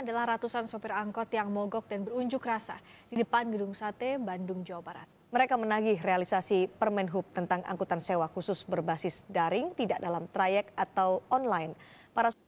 adalah ratusan sopir angkot yang mogok dan berunjuk rasa di depan Gedung Sate, Bandung, Jawa Barat. Mereka menagih realisasi Permenhub tentang angkutan sewa khusus berbasis daring tidak dalam trayek atau online. Para